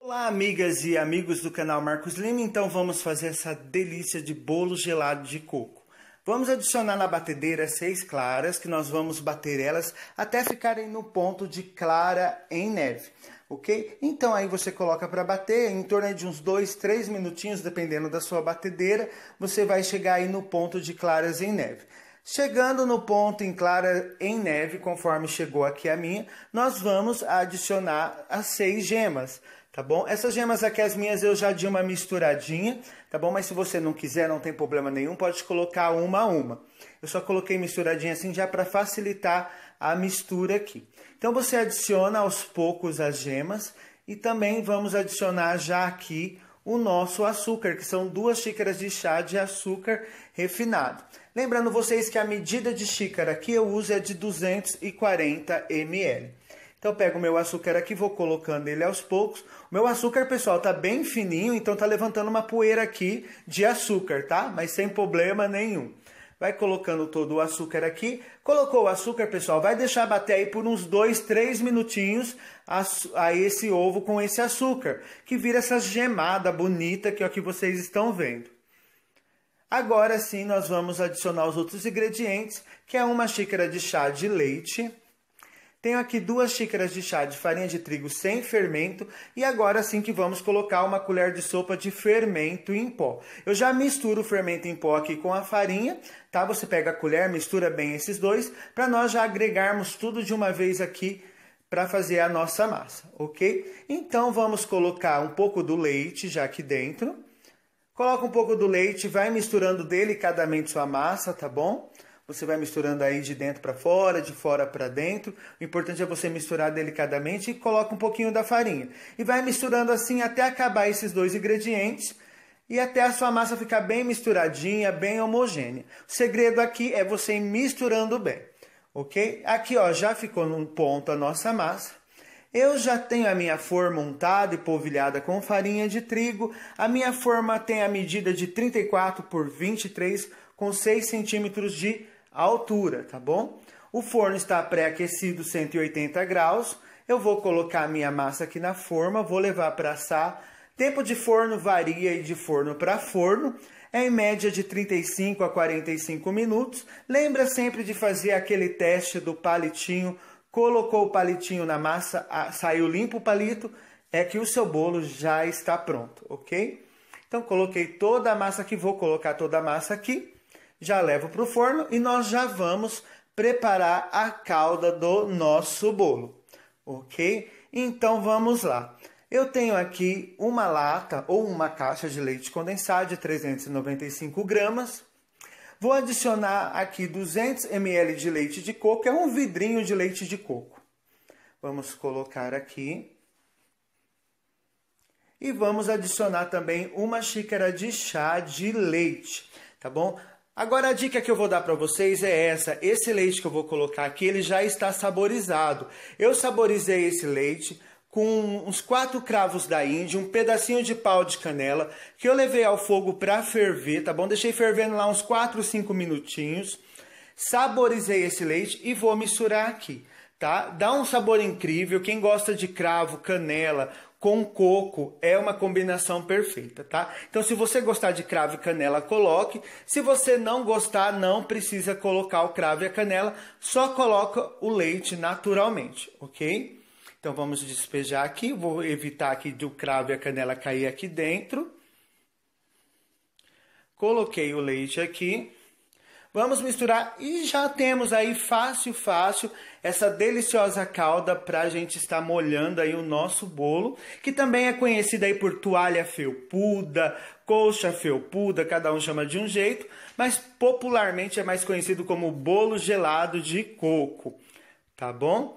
Olá, amigas e amigos do canal Marcos Lima. Então vamos fazer essa delícia de bolo gelado de coco. Vamos adicionar na batedeira seis claras, que nós vamos bater elas até ficarem no ponto de clara em neve, ok? Então aí você coloca para bater, em torno de uns 2, 3 minutinhos, dependendo da sua batedeira, você vai chegar aí no ponto de claras em neve. Chegando no ponto em clara em neve, conforme chegou aqui a minha, nós vamos adicionar as seis gemas tá bom? Essas gemas aqui, as minhas, eu já dei uma misturadinha, tá bom? Mas se você não quiser, não tem problema nenhum, pode colocar uma a uma. Eu só coloquei misturadinha assim já para facilitar a mistura aqui. Então, você adiciona aos poucos as gemas e também vamos adicionar já aqui o nosso açúcar, que são duas xícaras de chá de açúcar refinado. Lembrando vocês que a medida de xícara que eu uso é de 240 ml. Então eu pego o meu açúcar aqui, vou colocando ele aos poucos. O meu açúcar, pessoal, tá bem fininho, então tá levantando uma poeira aqui de açúcar, tá? Mas sem problema nenhum. Vai colocando todo o açúcar aqui. Colocou o açúcar, pessoal, vai deixar bater aí por uns 2, 3 minutinhos a, a, esse ovo com esse açúcar, que vira essa gemada bonita que, ó, que vocês estão vendo. Agora sim, nós vamos adicionar os outros ingredientes, que é uma xícara de chá de leite tenho aqui duas xícaras de chá de farinha de trigo sem fermento e agora sim que vamos colocar uma colher de sopa de fermento em pó. Eu já misturo o fermento em pó aqui com a farinha, tá? Você pega a colher, mistura bem esses dois para nós já agregarmos tudo de uma vez aqui para fazer a nossa massa, ok? Então vamos colocar um pouco do leite já aqui dentro. Coloca um pouco do leite, vai misturando delicadamente sua massa, tá bom? Você vai misturando aí de dentro para fora, de fora para dentro. O importante é você misturar delicadamente e coloca um pouquinho da farinha. E vai misturando assim até acabar esses dois ingredientes e até a sua massa ficar bem misturadinha, bem homogênea. O segredo aqui é você ir misturando bem, ok? Aqui ó, já ficou num ponto a nossa massa. Eu já tenho a minha forma untada e polvilhada com farinha de trigo. A minha forma tem a medida de 34 por 23 com 6 centímetros de a altura, tá bom? O forno está pré-aquecido 180 graus. Eu vou colocar a minha massa aqui na forma, vou levar para assar. Tempo de forno varia de forno para forno, é em média de 35 a 45 minutos. Lembra sempre de fazer aquele teste do palitinho, colocou o palitinho na massa, saiu limpo o palito, é que o seu bolo já está pronto, ok? Então coloquei toda a massa aqui, vou colocar toda a massa aqui já levo para o forno e nós já vamos preparar a calda do nosso bolo, ok? Então vamos lá. Eu tenho aqui uma lata ou uma caixa de leite condensado de 395 gramas. Vou adicionar aqui 200 ml de leite de coco, é um vidrinho de leite de coco. Vamos colocar aqui. E vamos adicionar também uma xícara de chá de leite, tá bom? Agora a dica que eu vou dar para vocês é essa. Esse leite que eu vou colocar aqui, ele já está saborizado. Eu saborizei esse leite com uns quatro cravos da Índia, um pedacinho de pau de canela, que eu levei ao fogo para ferver, tá bom? Deixei fervendo lá uns 4 ou 5 minutinhos. Saborizei esse leite e vou misturar aqui, tá? Dá um sabor incrível. Quem gosta de cravo, canela, com coco é uma combinação perfeita, tá? Então, se você gostar de cravo e canela, coloque. Se você não gostar, não precisa colocar o cravo e a canela, só coloca o leite naturalmente, ok? Então, vamos despejar aqui. Vou evitar aqui do cravo e a canela cair aqui dentro. Coloquei o leite aqui. Vamos misturar e já temos aí fácil, fácil essa deliciosa calda para a gente estar molhando aí o nosso bolo, que também é conhecida aí por toalha felpuda, colcha felpuda, cada um chama de um jeito, mas popularmente é mais conhecido como bolo gelado de coco, tá bom?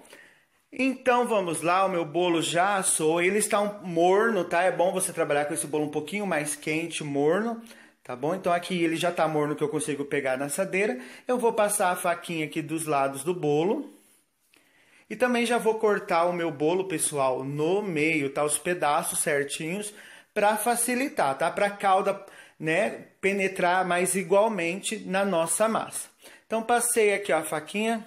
Então vamos lá, o meu bolo já assou, ele está um morno, tá? É bom você trabalhar com esse bolo um pouquinho mais quente, morno. Tá bom? Então aqui ele já tá morno que eu consigo pegar na assadeira. Eu vou passar a faquinha aqui dos lados do bolo. E também já vou cortar o meu bolo, pessoal, no meio, tá? Os pedaços certinhos para facilitar, tá? Para a calda, né, penetrar mais igualmente na nossa massa. Então passei aqui ó, a faquinha.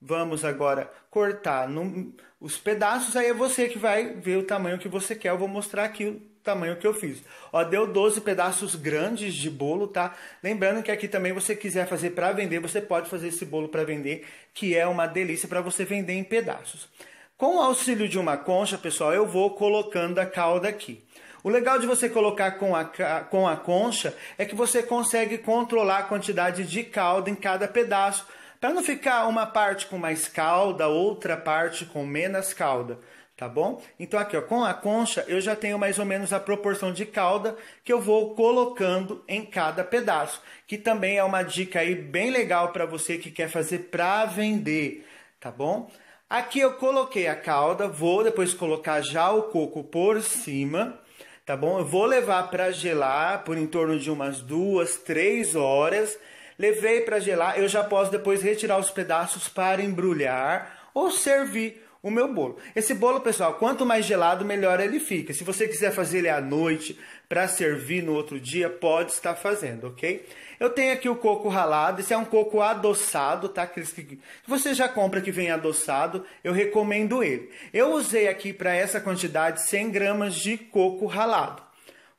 Vamos agora cortar no, os pedaços. Aí é você que vai ver o tamanho que você quer. Eu vou mostrar aqui tamanho que eu fiz. Ó, deu 12 pedaços grandes de bolo, tá? Lembrando que aqui também você quiser fazer para vender, você pode fazer esse bolo para vender, que é uma delícia para você vender em pedaços. Com o auxílio de uma concha, pessoal, eu vou colocando a calda aqui. O legal de você colocar com a, com a concha é que você consegue controlar a quantidade de calda em cada pedaço, para não ficar uma parte com mais calda, outra parte com menos calda tá bom? Então aqui, ó, com a concha eu já tenho mais ou menos a proporção de calda que eu vou colocando em cada pedaço, que também é uma dica aí bem legal para você que quer fazer para vender, tá bom? Aqui eu coloquei a calda, vou depois colocar já o coco por cima, tá bom? Eu vou levar para gelar por em torno de umas duas, três horas. Levei para gelar, eu já posso depois retirar os pedaços para embrulhar ou servir o meu bolo. Esse bolo, pessoal, quanto mais gelado, melhor ele fica. Se você quiser fazer ele à noite para servir no outro dia, pode estar fazendo, ok? Eu tenho aqui o coco ralado. Esse é um coco adoçado, tá? Aqueles que você já compra que vem adoçado, eu recomendo ele. Eu usei aqui para essa quantidade 100 gramas de coco ralado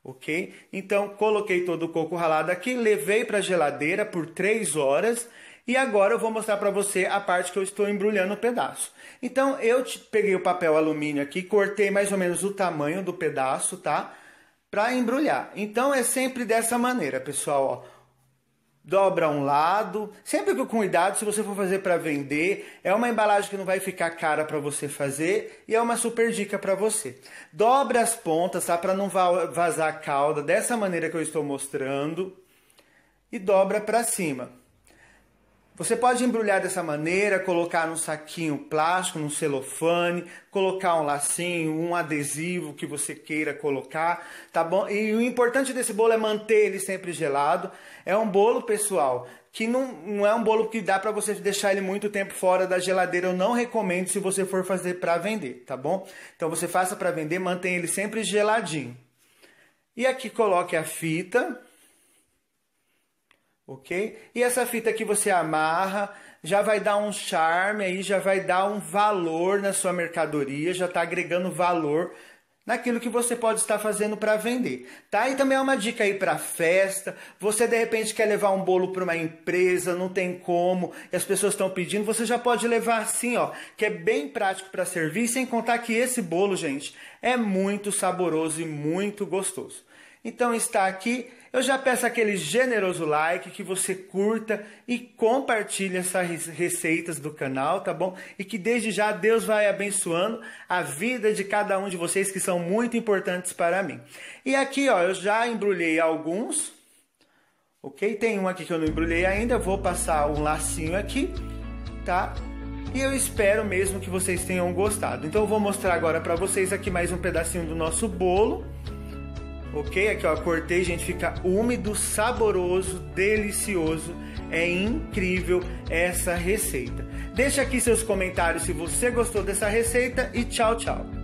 ok? Então, coloquei todo o coco ralado aqui, levei para a geladeira por 3 horas e agora eu vou mostrar para você a parte que eu estou embrulhando o um pedaço. Então eu peguei o papel alumínio aqui, cortei mais ou menos o tamanho do pedaço, tá? Para embrulhar. Então é sempre dessa maneira, pessoal, ó. Dobra um lado, sempre com cuidado, se você for fazer para vender, é uma embalagem que não vai ficar cara para você fazer e é uma super dica para você. Dobra as pontas, tá? Para não vazar a cauda, dessa maneira que eu estou mostrando, e dobra para cima. Você pode embrulhar dessa maneira, colocar num saquinho plástico, num celofane, colocar um lacinho, um adesivo que você queira colocar, tá bom? E o importante desse bolo é manter ele sempre gelado. É um bolo, pessoal, que não, não é um bolo que dá para você deixar ele muito tempo fora da geladeira. Eu não recomendo se você for fazer para vender, tá bom? Então você faça para vender, mantém ele sempre geladinho. E aqui coloque a fita ok? E essa fita que você amarra já vai dar um charme aí, já vai dar um valor na sua mercadoria, já está agregando valor naquilo que você pode estar fazendo para vender, tá? E também é uma dica aí para festa. Você de repente quer levar um bolo para uma empresa, não tem como, e as pessoas estão pedindo, você já pode levar assim, ó, que é bem prático para servir, sem contar que esse bolo, gente, é muito saboroso e muito gostoso então está aqui. Eu já peço aquele generoso like, que você curta e compartilhe essas receitas do canal, tá bom? E que desde já Deus vai abençoando a vida de cada um de vocês que são muito importantes para mim. E aqui, ó, eu já embrulhei alguns, ok? Tem um aqui que eu não embrulhei ainda, vou passar um lacinho aqui, tá? E eu espero mesmo que vocês tenham gostado. Então eu vou mostrar agora para vocês aqui mais um pedacinho do nosso bolo ok? Aqui ó, cortei, gente, fica úmido, saboroso, delicioso. É incrível essa receita. Deixa aqui seus comentários se você gostou dessa receita e tchau, tchau.